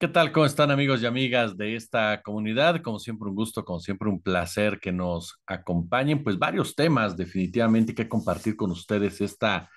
¿Qué tal? ¿Cómo están amigos y amigas de esta comunidad? Como siempre un gusto, como siempre un placer que nos acompañen. Pues varios temas definitivamente que compartir con ustedes esta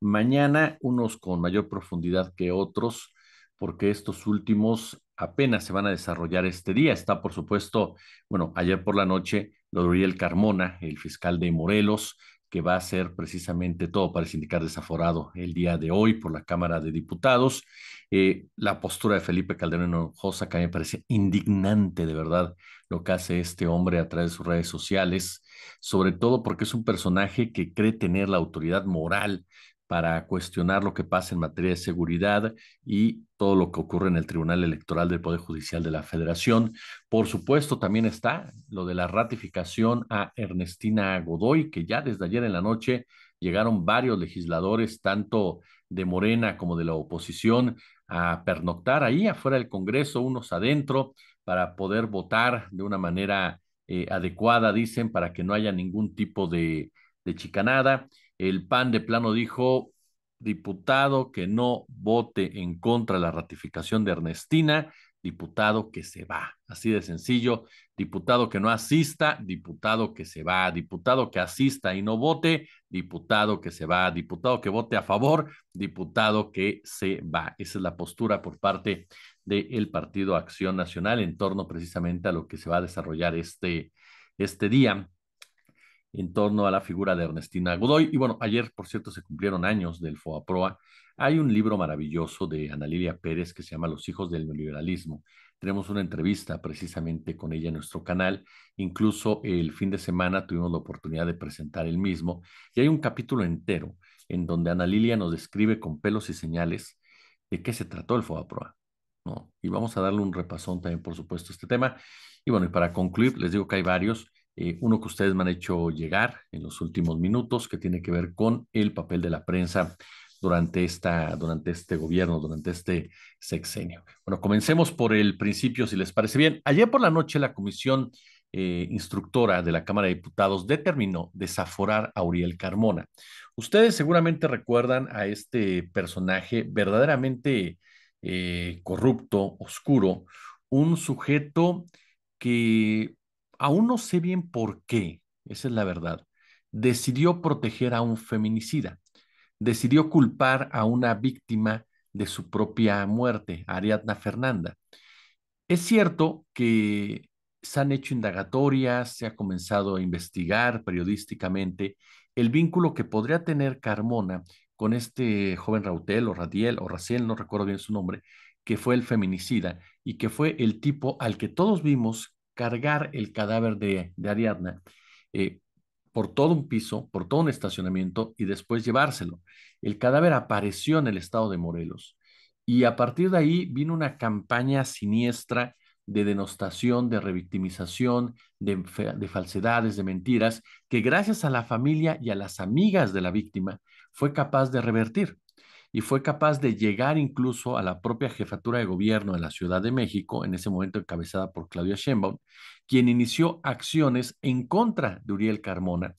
mañana, unos con mayor profundidad que otros, porque estos últimos apenas se van a desarrollar este día. Está, por supuesto, bueno, ayer por la noche, lo Carmona, el fiscal de Morelos, que va a ser precisamente todo para indicar desaforado el día de hoy por la Cámara de Diputados. Eh, la postura de Felipe Calderón Hinojosa, que a mí me parece indignante, de verdad, lo que hace este hombre a través de sus redes sociales, sobre todo porque es un personaje que cree tener la autoridad moral para cuestionar lo que pasa en materia de seguridad y todo lo que ocurre en el Tribunal Electoral del Poder Judicial de la Federación. Por supuesto, también está lo de la ratificación a Ernestina Godoy, que ya desde ayer en la noche llegaron varios legisladores, tanto de Morena como de la oposición, a pernoctar ahí afuera del Congreso, unos adentro, para poder votar de una manera eh, adecuada, dicen, para que no haya ningún tipo de, de chicanada el PAN de plano dijo, diputado que no vote en contra de la ratificación de Ernestina, diputado que se va. Así de sencillo, diputado que no asista, diputado que se va, diputado que asista y no vote, diputado que se va, diputado que vote a favor, diputado que se va. Esa es la postura por parte del Partido Acción Nacional en torno precisamente a lo que se va a desarrollar este, este día en torno a la figura de Ernestina Godoy. Y bueno, ayer, por cierto, se cumplieron años del Proa Hay un libro maravilloso de Ana Lilia Pérez que se llama Los hijos del neoliberalismo. Tenemos una entrevista precisamente con ella en nuestro canal. Incluso el fin de semana tuvimos la oportunidad de presentar el mismo. Y hay un capítulo entero en donde Ana Lilia nos describe con pelos y señales de qué se trató el FOAPROA. ¿no? Y vamos a darle un repasón también, por supuesto, a este tema. Y bueno, y para concluir, les digo que hay varios. Eh, uno que ustedes me han hecho llegar en los últimos minutos, que tiene que ver con el papel de la prensa durante, esta, durante este gobierno, durante este sexenio. Bueno, comencemos por el principio, si les parece bien. Ayer por la noche la comisión eh, instructora de la Cámara de Diputados determinó desaforar a Uriel Carmona. Ustedes seguramente recuerdan a este personaje verdaderamente eh, corrupto, oscuro, un sujeto que aún no sé bien por qué, esa es la verdad, decidió proteger a un feminicida, decidió culpar a una víctima de su propia muerte, Ariadna Fernanda. Es cierto que se han hecho indagatorias, se ha comenzado a investigar periodísticamente el vínculo que podría tener Carmona con este joven Rautel o Radiel o Raciel, no recuerdo bien su nombre, que fue el feminicida y que fue el tipo al que todos vimos cargar el cadáver de, Ariadna eh, por todo un piso, por todo un estacionamiento y después llevárselo. El cadáver apareció en el estado de Morelos y a partir de ahí vino una campaña siniestra de denostación, de revictimización, de, falsedades, de mentiras, que gracias a la familia y a las amigas de la víctima fue capaz de revertir y fue capaz de llegar incluso a la propia jefatura de gobierno de la Ciudad de México, en ese momento encabezada por Claudia Sheinbaum, quien inició acciones en contra de Uriel Carmona,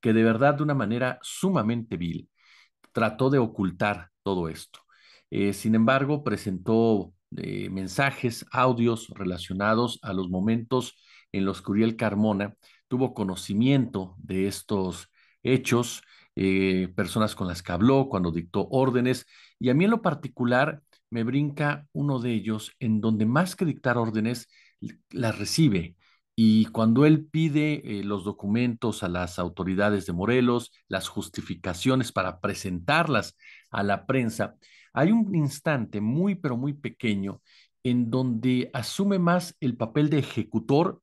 que de verdad de una manera sumamente vil trató de ocultar todo esto. Eh, sin embargo, presentó eh, mensajes, audios relacionados a los momentos en los que Uriel Carmona tuvo conocimiento de estos hechos, eh, personas con las que habló, cuando dictó órdenes. Y a mí en lo particular me brinca uno de ellos en donde más que dictar órdenes, las recibe. Y cuando él pide eh, los documentos a las autoridades de Morelos, las justificaciones para presentarlas a la prensa, hay un instante muy, pero muy pequeño en donde asume más el papel de ejecutor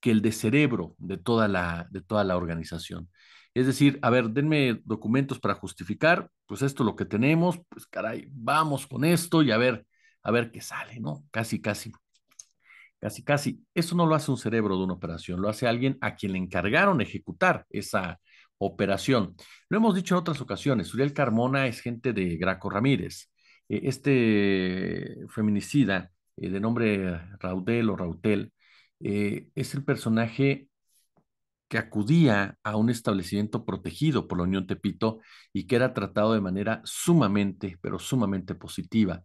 que el de cerebro de de toda la organización. Es decir, a ver, denme documentos para justificar, pues esto es lo que tenemos, pues caray, vamos con esto y a ver, a ver qué sale, ¿no? Casi, casi, casi, casi. Eso no lo hace un cerebro de una operación, lo hace alguien a quien le encargaron ejecutar esa operación. Lo hemos dicho en otras ocasiones, Uriel Carmona es gente de Graco Ramírez. E, este feminicida eh, de nombre Raudel o Rautel eh, es el personaje que acudía a un establecimiento protegido por la Unión Tepito y que era tratado de manera sumamente, pero sumamente positiva,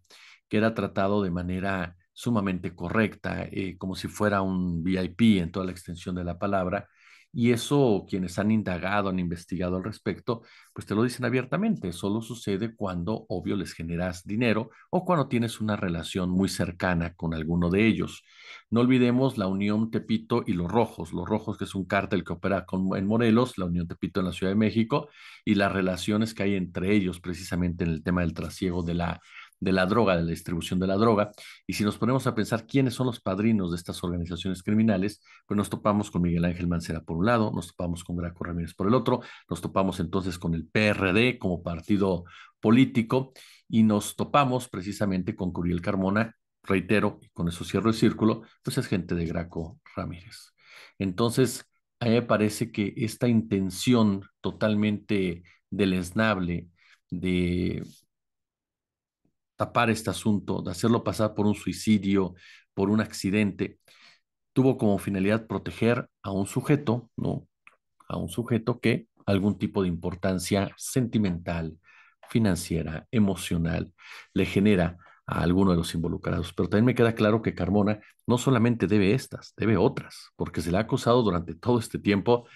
que era tratado de manera sumamente correcta, eh, como si fuera un VIP en toda la extensión de la palabra, y eso, quienes han indagado, han investigado al respecto, pues te lo dicen abiertamente. Solo sucede cuando, obvio, les generas dinero o cuando tienes una relación muy cercana con alguno de ellos. No olvidemos la Unión Tepito y Los Rojos. Los Rojos, que es un cártel que opera en Morelos, la Unión Tepito en la Ciudad de México, y las relaciones que hay entre ellos, precisamente en el tema del trasiego de la de la droga, de la distribución de la droga. Y si nos ponemos a pensar quiénes son los padrinos de estas organizaciones criminales, pues nos topamos con Miguel Ángel Mancera por un lado, nos topamos con Graco Ramírez por el otro, nos topamos entonces con el PRD como partido político y nos topamos precisamente con Curiel Carmona, reitero, y con eso cierro el círculo, pues es gente de Graco Ramírez. Entonces, a mí me parece que esta intención totalmente deleznable de tapar este asunto, de hacerlo pasar por un suicidio, por un accidente, tuvo como finalidad proteger a un sujeto, ¿no? A un sujeto que algún tipo de importancia sentimental, financiera, emocional, le genera a alguno de los involucrados. Pero también me queda claro que Carmona no solamente debe estas, debe otras, porque se le ha acusado durante todo este tiempo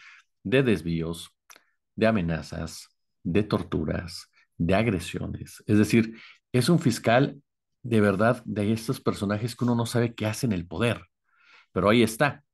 de desvíos, de amenazas, de torturas, de agresiones. Es decir, es un fiscal de verdad de estos personajes que uno no sabe qué hace en el poder, pero ahí está.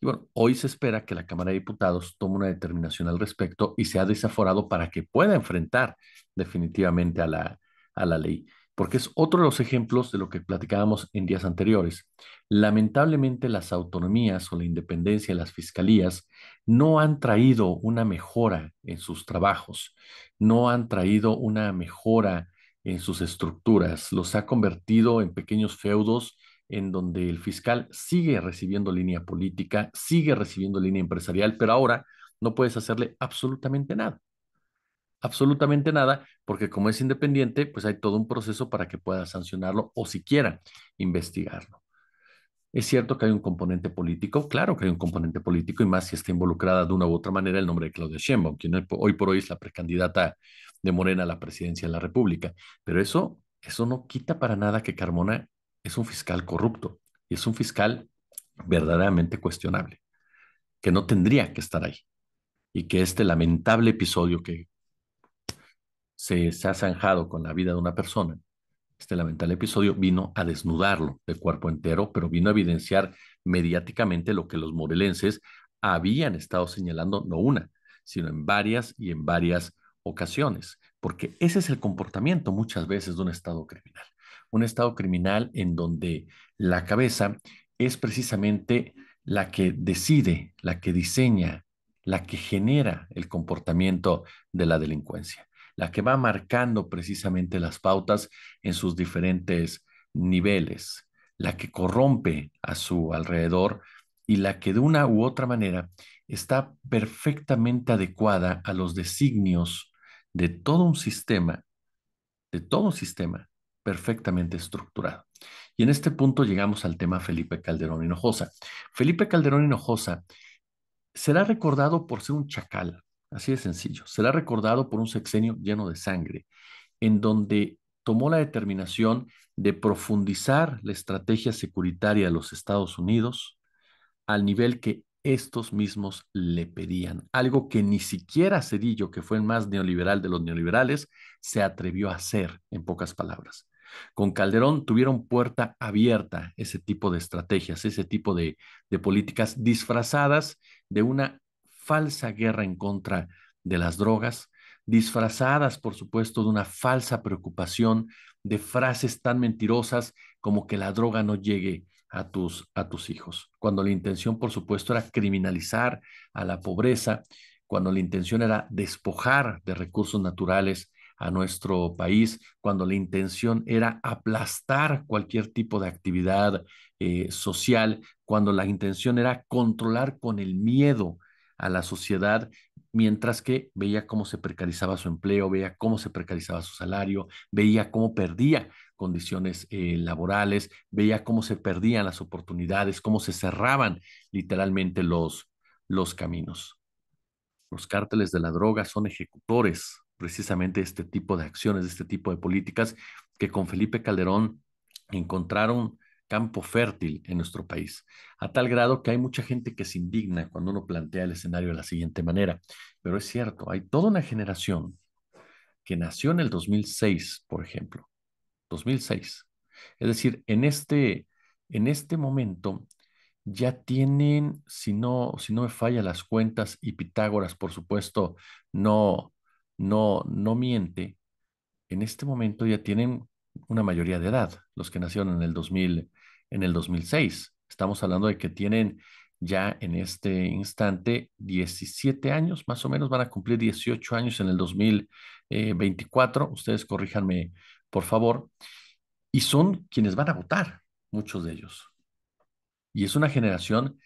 Y bueno, hoy se espera que la Cámara de Diputados tome una determinación al respecto y sea desaforado para que pueda enfrentar definitivamente a la, a la ley, porque es otro de los ejemplos de lo que platicábamos en días anteriores. Lamentablemente las autonomías o la independencia de las fiscalías no han traído una mejora en sus trabajos, no han traído una mejora en sus estructuras, los ha convertido en pequeños feudos en donde el fiscal sigue recibiendo línea política, sigue recibiendo línea empresarial, pero ahora no puedes hacerle absolutamente nada. Absolutamente nada, porque como es independiente, pues hay todo un proceso para que pueda sancionarlo o siquiera investigarlo. Es cierto que hay un componente político, claro que hay un componente político y más si está involucrada de una u otra manera el nombre de Claudia Sheinbaum, quien hoy por hoy es la precandidata de Morena a la presidencia de la República. Pero eso, eso no quita para nada que Carmona es un fiscal corrupto y es un fiscal verdaderamente cuestionable, que no tendría que estar ahí y que este lamentable episodio que se, se ha zanjado con la vida de una persona este lamentable episodio vino a desnudarlo del cuerpo entero, pero vino a evidenciar mediáticamente lo que los morelenses habían estado señalando no una, sino en varias y en varias ocasiones, porque ese es el comportamiento muchas veces de un Estado criminal. Un Estado criminal en donde la cabeza es precisamente la que decide, la que diseña, la que genera el comportamiento de la delincuencia la que va marcando precisamente las pautas en sus diferentes niveles, la que corrompe a su alrededor y la que de una u otra manera está perfectamente adecuada a los designios de todo un sistema, de todo un sistema perfectamente estructurado. Y en este punto llegamos al tema Felipe Calderón Hinojosa. Felipe Calderón Hinojosa será recordado por ser un chacal, Así de sencillo. Será recordado por un sexenio lleno de sangre, en donde tomó la determinación de profundizar la estrategia securitaria de los Estados Unidos al nivel que estos mismos le pedían, algo que ni siquiera Cedillo, que fue el más neoliberal de los neoliberales, se atrevió a hacer, en pocas palabras. Con Calderón tuvieron puerta abierta ese tipo de estrategias, ese tipo de políticas disfrazadas de una falsa guerra en contra de las drogas, disfrazadas, por supuesto, de una falsa preocupación, de frases tan mentirosas como que la droga no llegue a tus, a tus hijos, cuando la intención, por supuesto, era criminalizar a la pobreza, cuando la intención era despojar de recursos naturales a nuestro país, cuando la intención era aplastar cualquier tipo de actividad eh, social, cuando la intención era controlar con el miedo a la sociedad, mientras que veía cómo se precarizaba su empleo, veía cómo se precarizaba su salario, veía cómo perdía condiciones eh, laborales, veía cómo se perdían las oportunidades, cómo se cerraban literalmente los, los caminos. Los cárteles de la droga son ejecutores precisamente de este tipo de acciones, de este tipo de políticas que con Felipe Calderón encontraron campo fértil en nuestro país, a tal grado que hay mucha gente que se indigna cuando uno plantea el escenario de la siguiente manera. Pero es cierto, hay toda una generación que nació en el 2006, por ejemplo, 2006. Es decir, en este, en este momento ya tienen, si no, si no me falla las cuentas, y Pitágoras, por supuesto, no, no, no miente, en este momento ya tienen una mayoría de edad, los que nacieron en el 2000, en el 2006. Estamos hablando de que tienen ya en este instante 17 años, más o menos van a cumplir 18 años en el 2024. Ustedes corríjanme, por favor. Y son quienes van a votar, muchos de ellos. Y es una generación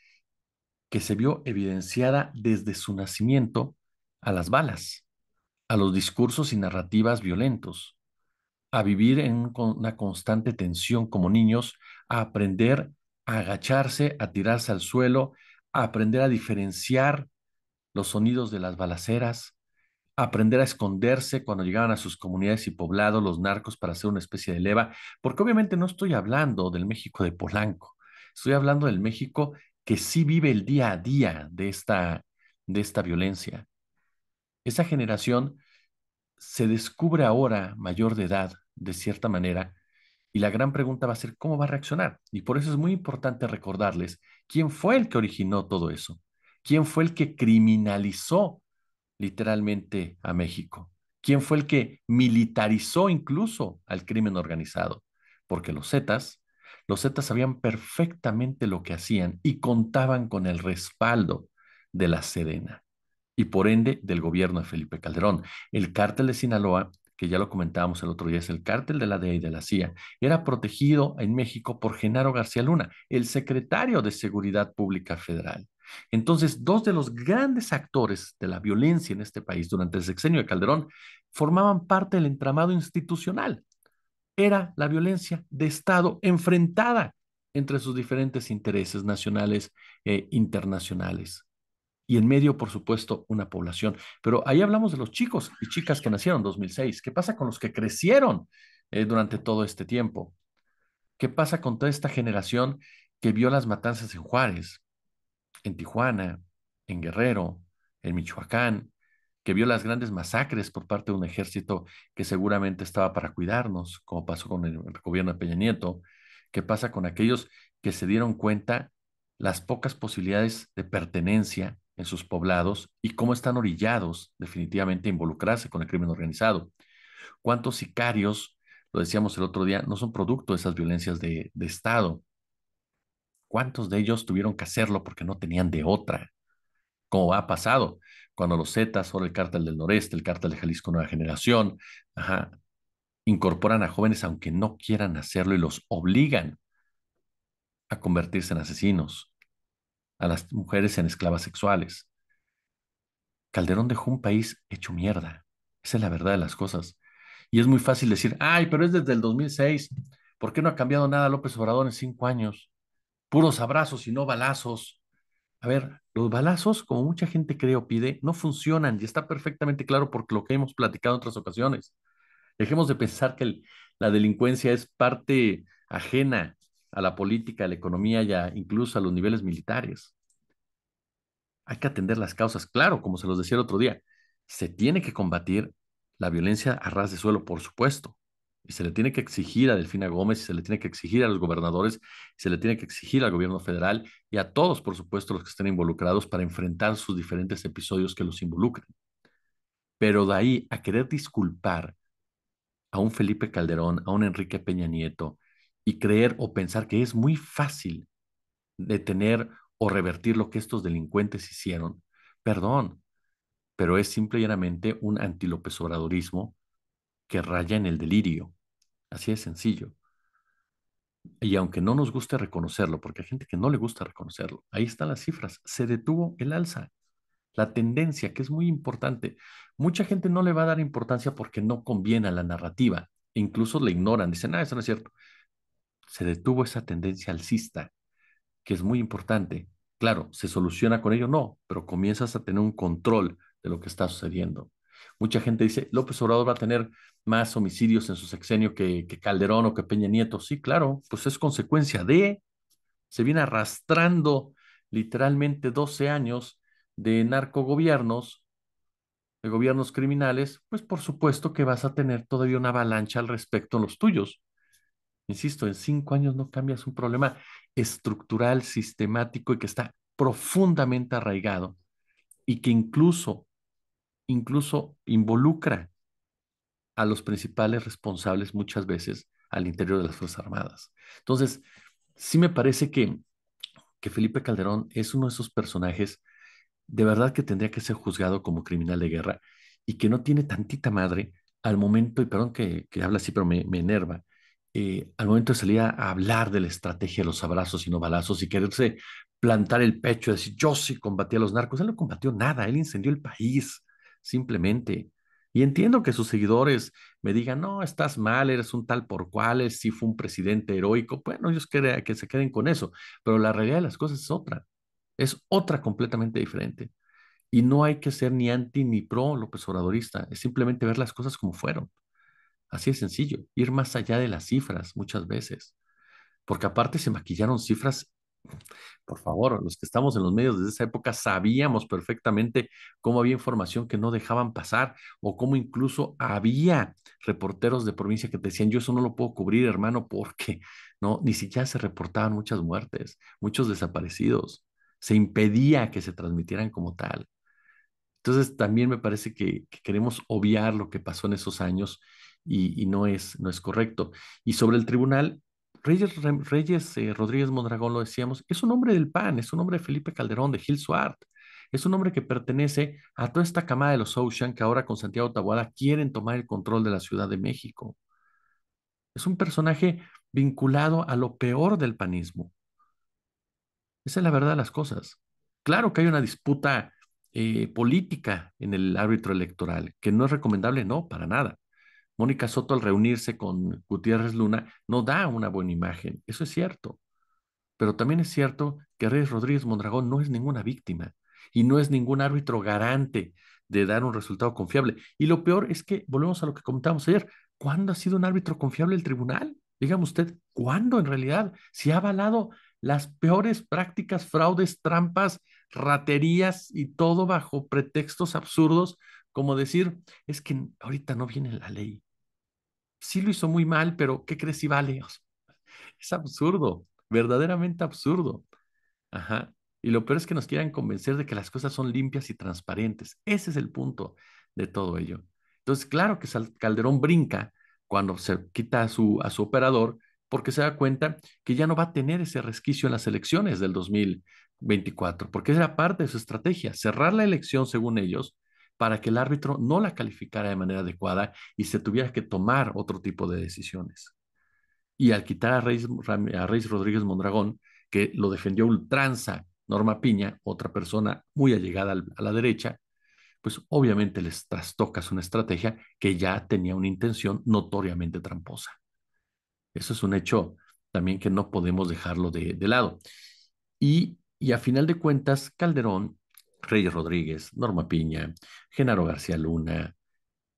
que se vio evidenciada desde su nacimiento a las balas, a los discursos y narrativas violentos, a vivir en una constante tensión como niños, a aprender a agacharse, a tirarse al suelo, a aprender a diferenciar los sonidos de las balaceras, a aprender a esconderse cuando llegaban a sus comunidades y poblados los narcos para hacer una especie de leva, porque obviamente no estoy hablando del México de Polanco, estoy hablando del México que sí vive el día a día de esta, de esta violencia. Esa generación se descubre ahora mayor de edad de cierta manera. Y la gran pregunta va a ser cómo va a reaccionar. Y por eso es muy importante recordarles quién fue el que originó todo eso, quién fue el que criminalizó literalmente a México, quién fue el que militarizó incluso al crimen organizado, porque los Zetas, los Zetas sabían perfectamente lo que hacían y contaban con el respaldo de la Sedena y por ende del gobierno de Felipe Calderón. El cártel de Sinaloa que ya lo comentábamos el otro día, es el cártel de la DEA y de la CIA, era protegido en México por Genaro García Luna, el secretario de Seguridad Pública Federal. Entonces, dos de los grandes actores de la violencia en este país durante el sexenio de Calderón formaban parte del entramado institucional. Era la violencia de Estado enfrentada entre sus diferentes intereses nacionales e internacionales y en medio, por supuesto, una población. Pero ahí hablamos de los chicos y chicas que nacieron en 2006. ¿Qué pasa con los que crecieron eh, durante todo este tiempo? ¿Qué pasa con toda esta generación que vio las matanzas en Juárez, en Tijuana, en Guerrero, en Michoacán, que vio las grandes masacres por parte de un ejército que seguramente estaba para cuidarnos, como pasó con el gobierno de Peña Nieto? ¿Qué pasa con aquellos que se dieron cuenta las pocas posibilidades de pertenencia en sus poblados y cómo están orillados definitivamente a involucrarse con el crimen organizado. ¿Cuántos sicarios, lo decíamos el otro día, no son producto de esas violencias de, Estado? ¿Cuántos de ellos tuvieron que hacerlo porque no tenían de otra? Como ha pasado cuando los Zetas, ahora el Cártel del Noreste, el Cártel de Jalisco Nueva Generación, incorporan a jóvenes aunque no quieran hacerlo y los obligan a convertirse en asesinos a las mujeres en esclavas sexuales. Calderón dejó un país hecho mierda. Esa es la verdad de las cosas. Y es muy fácil decir, ay, pero es desde el 2006. ¿Por qué no ha cambiado nada López Obrador en cinco años? Puros abrazos y no balazos. A ver, los balazos, como mucha gente creo pide, no funcionan y está perfectamente claro porque lo que hemos platicado en otras ocasiones. Dejemos de pensar que la delincuencia es parte ajena a la política, a la economía y incluso a los niveles militares. Hay que atender las causas. Claro, como se los decía el otro día, se tiene que combatir la violencia a ras de suelo, por supuesto. Y se le tiene que exigir a Delfina Gómez, se le tiene que exigir a los gobernadores, se le tiene que exigir al gobierno federal y a todos, por supuesto, los que estén involucrados para enfrentar sus diferentes episodios que los involucran. Pero de ahí a querer disculpar a un Felipe Calderón, a un Enrique Peña Nieto, y creer o pensar que es muy fácil detener o revertir lo que estos delincuentes hicieron, perdón, pero es simple un antilopesoradorismo que raya en el delirio. Así de sencillo. Y aunque no nos guste reconocerlo, porque hay gente que no le gusta reconocerlo, ahí están las cifras. Se detuvo el alza, la tendencia, que es muy importante. Mucha gente no le va a dar importancia porque no conviene a la narrativa. Incluso le ignoran, dicen, ah, eso no es cierto se detuvo esa tendencia alcista, que es muy importante. Claro, ¿se soluciona con ello? No, pero comienzas a tener un control de lo que está sucediendo. Mucha gente dice, López Obrador va a tener más homicidios en su sexenio que, Calderón o que Peña Nieto. Sí, claro, pues es consecuencia de, se viene arrastrando literalmente 12 años de narcogobiernos, de gobiernos criminales, pues por supuesto que vas a tener todavía una avalancha al respecto en los tuyos. Insisto, en cinco años no cambias un problema estructural, sistemático y que está profundamente arraigado y que incluso, incluso involucra a los principales responsables muchas veces al interior de las Fuerzas Armadas. Entonces, sí me parece que, que Felipe Calderón es uno de esos personajes de verdad que tendría que ser juzgado como criminal de guerra y que no tiene tantita madre al momento, y perdón que, que habla así, pero me enerva, eh, al momento de salir a, hablar de la estrategia de los abrazos y no balazos y quererse plantar el pecho, y decir, yo sí combatí a los narcos, él no combatió nada, él incendió el país, simplemente. Y entiendo que sus seguidores me digan, no, estás mal, eres un tal por cual, él sí fue un presidente heroico. Bueno, ellos quieren que se queden con eso, pero la realidad de las cosas es otra, es otra completamente diferente. Y no hay que ser ni anti ni pro López Obradorista, es simplemente ver las cosas como fueron. Así es sencillo, ir más allá de las cifras muchas veces, porque aparte se maquillaron cifras por favor, los que estamos en los medios de esa época sabíamos perfectamente cómo había información que no dejaban pasar o cómo incluso había reporteros de provincia que decían, yo eso no lo puedo cubrir, hermano, porque no, ni siquiera se reportaban muchas muertes, muchos desaparecidos, se impedía que se transmitieran como tal. Entonces, también me parece que, que queremos obviar lo que pasó en esos años y, no, es, no es correcto. Y sobre el tribunal, Reyes, eh, Rodríguez Mondragón, lo decíamos, es un hombre del PAN, es un hombre de Felipe Calderón, de Gil Suart, es un hombre que pertenece a toda esta camada de los Ocean que ahora con Santiago Taboada quieren tomar el control de la Ciudad de México. Es un personaje vinculado a lo peor del panismo. Esa es la verdad de las cosas. Claro que hay una disputa eh, política en el árbitro electoral, que no es recomendable, no, para nada. Mónica Soto al reunirse con Gutiérrez Luna no da una buena imagen, eso es cierto. Pero también es cierto que Reyes Rodríguez Mondragón no es ninguna víctima y no es ningún árbitro garante de dar un resultado confiable. Y lo peor es que, volvemos a lo que comentábamos ayer, ¿cuándo ha sido un árbitro confiable el tribunal? Dígame usted, ¿cuándo en realidad? se ha avalado las peores prácticas, fraudes, trampas, raterías y todo bajo pretextos absurdos como decir, es que ahorita no viene la ley. Sí lo hizo muy mal, pero ¿qué crees si vale? es absurdo, verdaderamente absurdo. Ajá. Y lo peor es que nos quieran convencer de que las cosas son limpias y transparentes. Ese es el punto de todo ello. Entonces, claro que Calderón brinca cuando se quita a su, a su operador porque se da cuenta que ya no va a tener ese resquicio en las elecciones del 2024, porque era parte de su estrategia, cerrar la elección según ellos para que el árbitro no la calificara de manera adecuada y se tuviera que tomar otro tipo de decisiones. Y al quitar a Reyes, Rodríguez Mondragón, que lo defendió ultranza Norma Piña, otra persona muy allegada a la derecha, pues obviamente les trastocas una estrategia que ya tenía una intención notoriamente tramposa. Eso es un hecho también que no podemos dejarlo de, lado. Y, y a final de cuentas, Calderón Reyes Rodríguez, Norma Piña, Genaro García Luna,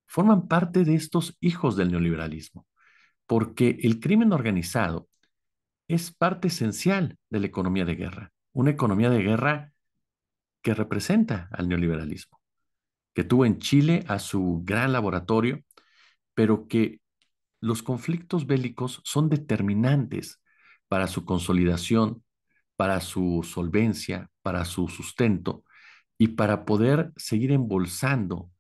forman parte de estos hijos del neoliberalismo, porque el crimen organizado es parte esencial de la economía de guerra, una economía de guerra que representa al neoliberalismo, que tuvo en Chile a su gran laboratorio, pero que los conflictos bélicos son determinantes para su consolidación, para su solvencia, para su sustento, y para poder seguir embolsando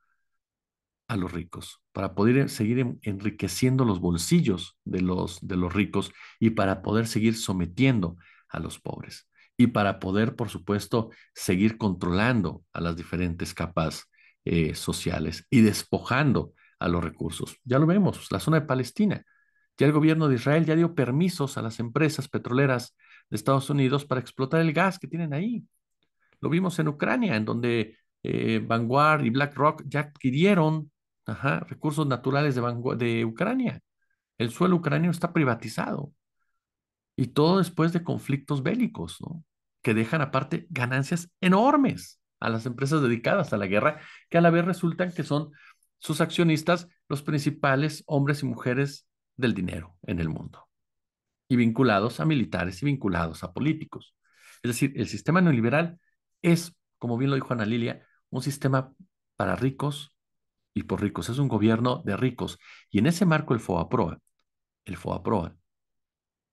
a los ricos, para poder seguir enriqueciendo los bolsillos de los, de los ricos y para poder seguir sometiendo a los pobres y para poder, por supuesto, seguir controlando a las diferentes capas eh, sociales y despojando a los recursos. Ya lo vemos, la zona de Palestina. Ya el gobierno de Israel ya dio permisos a las empresas petroleras de Estados Unidos para explotar el gas que tienen ahí. Lo vimos en Ucrania, en donde eh, Vanguard y BlackRock ya adquirieron recursos naturales de, de Ucrania. El suelo ucraniano está privatizado. Y todo después de conflictos bélicos, ¿no? que dejan aparte ganancias enormes a las empresas dedicadas a la guerra, que a la vez resultan que son sus accionistas los principales hombres y mujeres del dinero en el mundo, y vinculados a militares y vinculados a políticos. Es decir, el sistema neoliberal es, como bien lo dijo Ana Lilia, un sistema para ricos y por ricos. Es un gobierno de ricos. Y en ese marco el FOAPROA, el FOAPROA,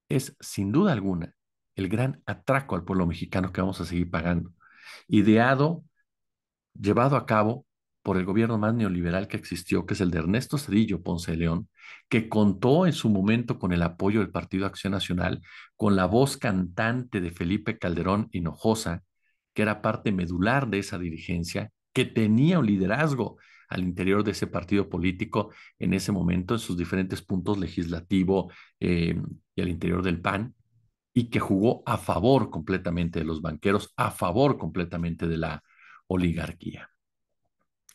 es sin duda alguna el gran atraco al pueblo mexicano que vamos a seguir pagando. Ideado, llevado a cabo por el gobierno más neoliberal que existió, que es el de Ernesto Cedillo Ponce de León, que contó en su momento con el apoyo del Partido Acción Nacional, con la voz cantante de Felipe Calderón Hinojosa, que era parte medular de esa dirigencia, que tenía un liderazgo al interior de ese partido político en ese momento, en sus diferentes puntos legislativo eh, y al interior del PAN, y que jugó a favor completamente de los banqueros, a favor completamente de la oligarquía.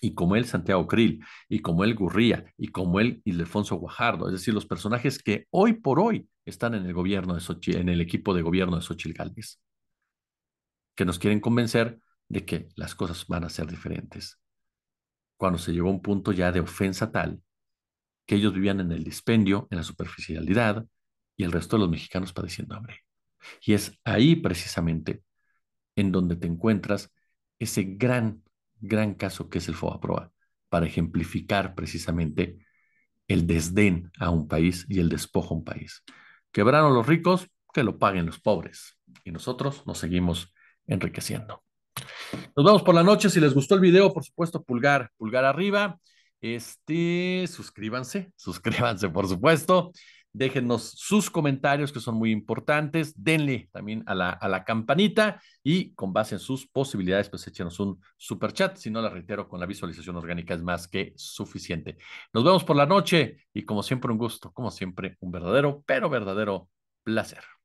Y como él, Santiago Krill, y como él, Gurría, y como él, Ildefonso Guajardo, es decir, los personajes que hoy por hoy están en el gobierno de en el equipo de gobierno de Xochitl Gálvez que nos quieren convencer de que las cosas van a ser diferentes. Cuando se llegó a un punto ya de ofensa tal que ellos vivían en el dispendio, en la superficialidad y el resto de los mexicanos padeciendo hambre. Y es ahí precisamente en donde te encuentras ese gran, gran caso que es el proa para ejemplificar precisamente el desdén a un país y el despojo a un país. Quebraron los ricos, que lo paguen los pobres. Y nosotros nos seguimos enriqueciendo. Nos vemos por la noche. Si les gustó el video, por supuesto, pulgar, pulgar arriba. Este, suscríbanse, suscríbanse, por supuesto. Déjenos sus comentarios que son muy importantes. Denle también a la, a la campanita y con base en sus posibilidades, pues échenos un super chat. Si no, la reitero, con la visualización orgánica es más que suficiente. Nos vemos por la noche y como siempre un gusto, como siempre un verdadero, pero verdadero placer.